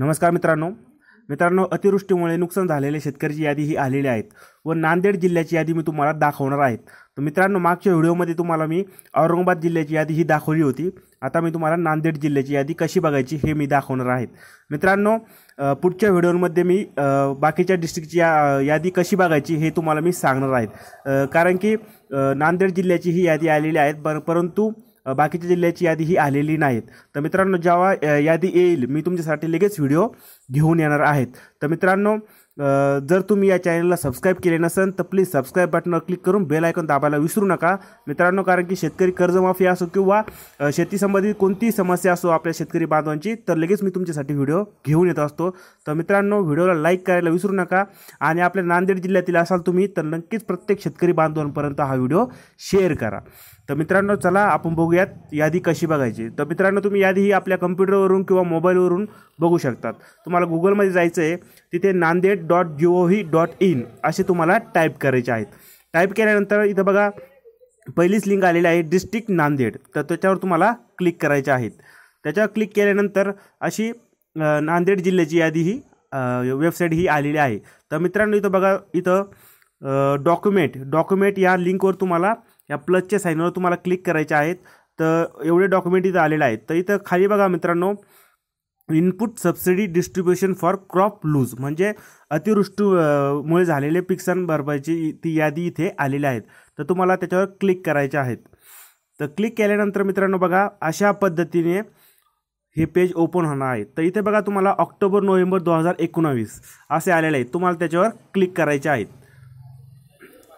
नमस्कार मित्रांनो मित्रांनो अतिवृष्टीमुळे नुकसान झालेल्या शेतकऱ्याची यादी ही आलेली आहेत व नांदेड जिल्ह्याची यादी मी तुम्हाला दाखवणार आहेत तर मित्रांनो मागच्या व्हिडिओमध्ये तुम्हाला मी औरंगाबाद जिल्ह्याची यादी ही दाखवली होती आता मी तुम्हाला नांदेड जिल्ह्याची यादी कशी बघायची हे मी दाखवणार आहेत मित्रांनो पुढच्या व्हिडिओमध्ये मी बाकीच्या डिस्ट्रिक्टची या यादी कशी बघायची हे तुम्हाला मी सांगणार आहेत कारण की नांदेड जिल्ह्याची ही यादी आलेली आहेत पर परंतु बाकीच्या जिल्ह्याची यादी ही आलेली नाहीत तर मित्रांनो जेव्हा यादी येईल मी तुमच्यासाठी लगेच व्हिडिओ घेऊन येणार आहेत तर मित्रांनो जर तुम्ही या चॅनलला सबस्क्राईब केले नसेल तर प्लीज सबस्क्राईब बटनवर क्लिक करून बेल आयकॉन दाबायला विसरू नका मित्रांनो कारण की शेतकरी कर्जमाफी असो किंवा शेतीसंबंधित कोणतीही समस्या असो आपल्या शेतकरी बांधवांची तर लगेच मी तुमच्यासाठी व्हिडिओ घेऊन येत असतो तर मित्रांनो व्हिडिओला लाईक करायला विसरू नका आणि आपल्या नांदेड जिल्ह्यातील असाल तुम्ही तर नक्कीच प्रत्येक शेतकरी बांधवांपर्यंत हा व्हिडिओ शेअर करा तर मित्रांनो चला आपण बघूयात यादी कशी बघायची तर मित्रांनो तुम्ही यादी ही आपल्या कम्प्युटरवरून किंवा मोबाईलवरून बघू शकतात तुम्हाला गुगलमध्ये जायचं आहे तिथे Nanded dot G O V dot in असे तुम्हाला टाईप करायचे आहेत टाईप केल्यानंतर इथं बघा पहिलीच लिंक आलेली आहे डिस्ट्रिक्ट नांदेड तर त्याच्यावर तुम्हाला क्लिक करायचे आहेत त्याच्यावर क्लिक केल्यानंतर अशी नांदेड जिल्ह्याची यादी ही वेबसाईट ही आलेली आहे तर मित्रांनो इथं बघा इथं डॉक्युमेंट डॉक्युमेंट या लिंकवर तुम्हाला या प्लसच्या साईनवर तुम्हाला क्लिक करायचे आहेत तर एवढे डॉक्युमेंट इथं आलेले आहेत तर इथं खाली बघा मित्रांनो input subsidy distribution for crop loss म्हणजे अतिवृष्टीमुळे झालेले पिक्सन भरपाईची ती यादी इथे आलेली आहेत तर तुम्हाला त्याच्यावर क्लिक करायचे आहेत तर क्लिक केल्यानंतर मित्रांनो बघा अशा पद्धतीने हे पेज ओपन होणार आहे तर इथे बघा तुम्हाला ऑक्टोबर नोव्हेंबर दोन हजार असे आलेले आहेत तुम्हाला त्याच्यावर क्लिक करायचे आहेत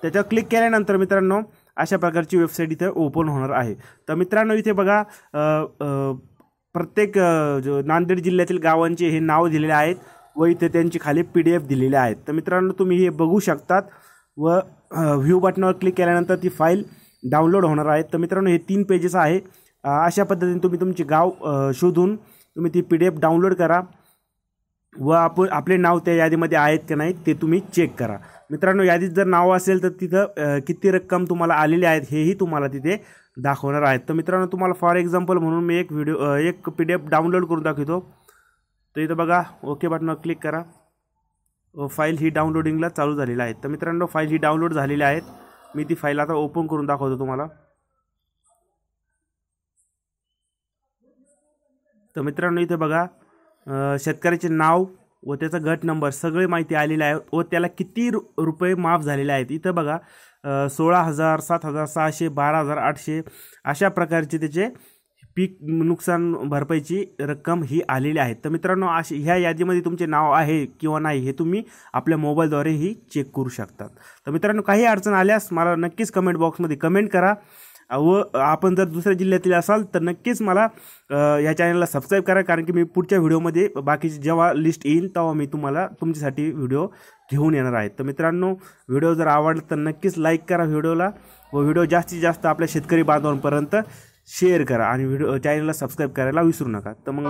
त्याच्यावर क्लिक केल्यानंतर मित्रांनो अशा प्रकारची वेबसाईट इथे ओपन होणार आहे तर मित्रांनो इथे बघा प्रत्येक जो नांदेड जिल्ह्यातील गावांचे हे नाव दिलेले आहेत व इथे त्यांची खाली पी डी एफ दिलेले आहेत तर मित्रांनो तुम्ही हे बघू शकतात व व्ह्यू बटनावर क्लिक केल्यानंतर ती फाईल डाउनलोड होणार आहे तर मित्रांनो हे तीन पेजेस आहे अशा पद्धतीने तुम्ही तुमचे गाव शोधून तुम्ही ती पी डी एफ डाउनलोड करा व आप आपले नाव त्या यादीमध्ये आहेत की नाही ते तुम्ही चेक करा मित्रांनो यादीत जर नाव असेल तर तिथं किती रक्कम तुम्हाला आलेली आहेत हेही तुम्हाला तिथे दाखवणार आहेत तर मित्रांनो तुम्हाला फॉर एक्झाम्पल म्हणून मी एक व्हिडिओ एक पी डी एफ डाउनलोड करून दाखवतो तर इथं बघा ओके बटनावर क्लिक करा फाईल ही डाउनलोडिंगला चालू झालेली आहे तर मित्रांनो फाईल ही डाउनलोड झालेली आहेत मी ती फाईल आता ओपन करून दाखवतो तुम्हाला तर मित्रांनो इथे बघा शेतकऱ्याचे नाव व त्याचा गट नंबर सगळी माहिती आलेली आहे व त्याला किती रु रुपये माफ झालेले आहेत इथं बघा सोळा हजार सात हजार सहाशे बारा हजार आठशे अशा प्रकारचे त्याचे पीक नुकसान भरपाईची रक्कम ही आलेली आहे तर मित्रांनो अशी ह्या यादीमध्ये तुमचे नाव आहे किंवा नाही हे तुम्ही आपल्या मोबाईलद्वारेही चेक करू शकतात तर मित्रांनो काही अडचण आल्यास मला नक्कीच कमेंट बॉक्समध्ये कमेंट करा व आपण जर दुसऱ्या जिल्ह्यातील असाल तर नक्कीच मला या चॅनलला सबस्क्राईब करा कारण की मी पुढच्या व्हिडिओमध्ये बाकीची जेव्हा लिस्ट येईल तेव्हा मी तुम्हाला तुमच्यासाठी व्हिडिओ घेऊन येणार आहे तर मित्रांनो व्हिडिओ जर आवडला तर नक्कीच लाईक करा व्हिडिओला व व्हिडिओ जास्तीत जास्त आपल्या शेतकरी बांधवांपर्यंत शेअर करा आणि व्हिडिओ चॅनलला सबस्क्राईब करायला विसरू नका तर मग